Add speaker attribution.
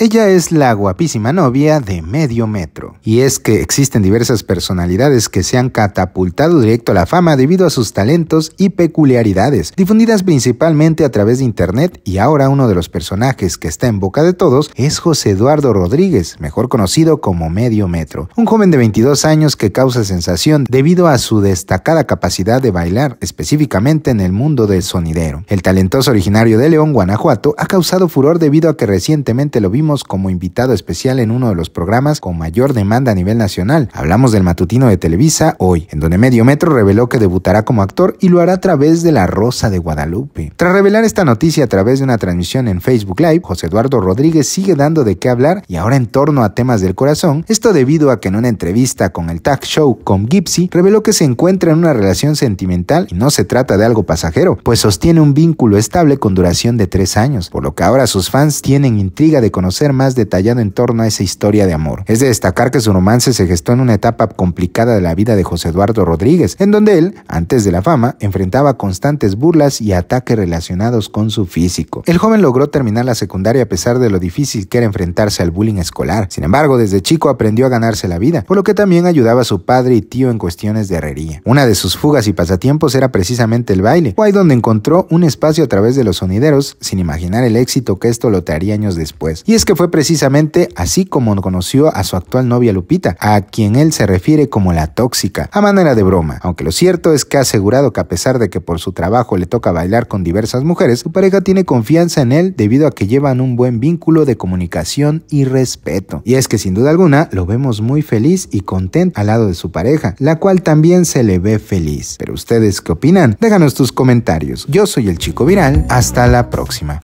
Speaker 1: Ella es la guapísima novia de medio metro. Y es que existen diversas personalidades que se han catapultado directo a la fama debido a sus talentos y peculiaridades, difundidas principalmente a través de internet y ahora uno de los personajes que está en boca de todos es José Eduardo Rodríguez, mejor conocido como medio metro, un joven de 22 años que causa sensación debido a su destacada capacidad de bailar, específicamente en el mundo del sonidero. El talentoso originario de León, Guanajuato, ha causado furor debido a que recientemente lo vimos como invitado especial en uno de los programas con mayor demanda a nivel nacional. Hablamos del matutino de Televisa hoy, en donde Medio Metro reveló que debutará como actor y lo hará a través de La Rosa de Guadalupe. Tras revelar esta noticia a través de una transmisión en Facebook Live, José Eduardo Rodríguez sigue dando de qué hablar y ahora en torno a temas del corazón, esto debido a que en una entrevista con el Tag Show con Gipsy reveló que se encuentra en una relación sentimental y no se trata de algo pasajero, pues sostiene un vínculo estable con duración de tres años, por lo que ahora sus fans tienen intriga de conocer ser más detallado en torno a esa historia de amor. Es de destacar que su romance se gestó en una etapa complicada de la vida de José Eduardo Rodríguez, en donde él, antes de la fama, enfrentaba constantes burlas y ataques relacionados con su físico. El joven logró terminar la secundaria a pesar de lo difícil que era enfrentarse al bullying escolar. Sin embargo, desde chico aprendió a ganarse la vida, por lo que también ayudaba a su padre y tío en cuestiones de herrería. Una de sus fugas y pasatiempos era precisamente el baile, fue ahí donde encontró un espacio a través de los sonideros, sin imaginar el éxito que esto lo haría años después. Y es que fue precisamente así como conoció a su actual novia Lupita, a quien él se refiere como la tóxica, a manera de broma, aunque lo cierto es que ha asegurado que a pesar de que por su trabajo le toca bailar con diversas mujeres, su pareja tiene confianza en él debido a que llevan un buen vínculo de comunicación y respeto. Y es que sin duda alguna lo vemos muy feliz y contento al lado de su pareja, la cual también se le ve feliz. Pero ustedes qué opinan? Déjanos tus comentarios. Yo soy el chico viral, hasta la próxima.